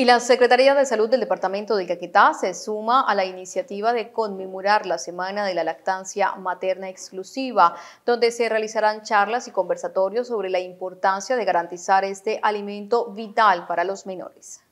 Y la Secretaría de Salud del Departamento de Caquetá se suma a la iniciativa de conmemorar la Semana de la Lactancia Materna Exclusiva, donde se realizarán charlas y conversatorios sobre la importancia de garantizar este alimento vital para los menores.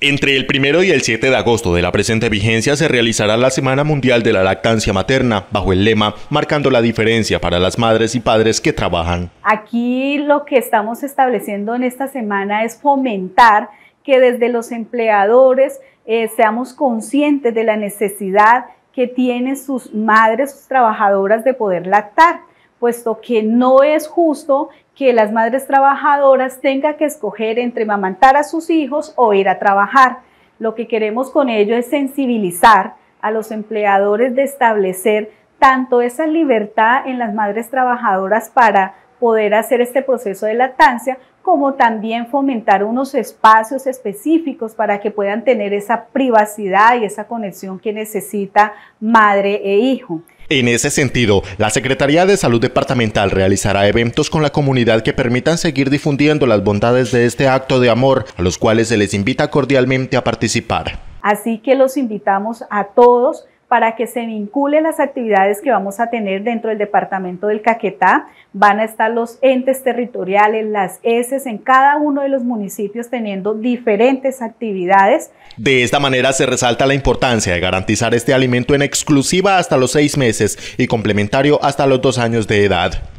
Entre el 1 y el 7 de agosto de la presente vigencia se realizará la Semana Mundial de la Lactancia Materna bajo el lema Marcando la diferencia para las madres y padres que trabajan. Aquí lo que estamos estableciendo en esta semana es fomentar que desde los empleadores eh, seamos conscientes de la necesidad que tienen sus madres, sus trabajadoras de poder lactar, puesto que no es justo que las madres trabajadoras tengan que escoger entre mamantar a sus hijos o ir a trabajar. Lo que queremos con ello es sensibilizar a los empleadores de establecer tanto esa libertad en las madres trabajadoras para poder hacer este proceso de lactancia, como también fomentar unos espacios específicos para que puedan tener esa privacidad y esa conexión que necesita madre e hijo. En ese sentido, la Secretaría de Salud Departamental realizará eventos con la comunidad que permitan seguir difundiendo las bondades de este acto de amor, a los cuales se les invita cordialmente a participar. Así que los invitamos a todos para que se vinculen las actividades que vamos a tener dentro del departamento del Caquetá. Van a estar los entes territoriales, las ESES, en cada uno de los municipios teniendo diferentes actividades. De esta manera se resalta la importancia de garantizar este alimento en exclusiva hasta los seis meses y complementario hasta los dos años de edad.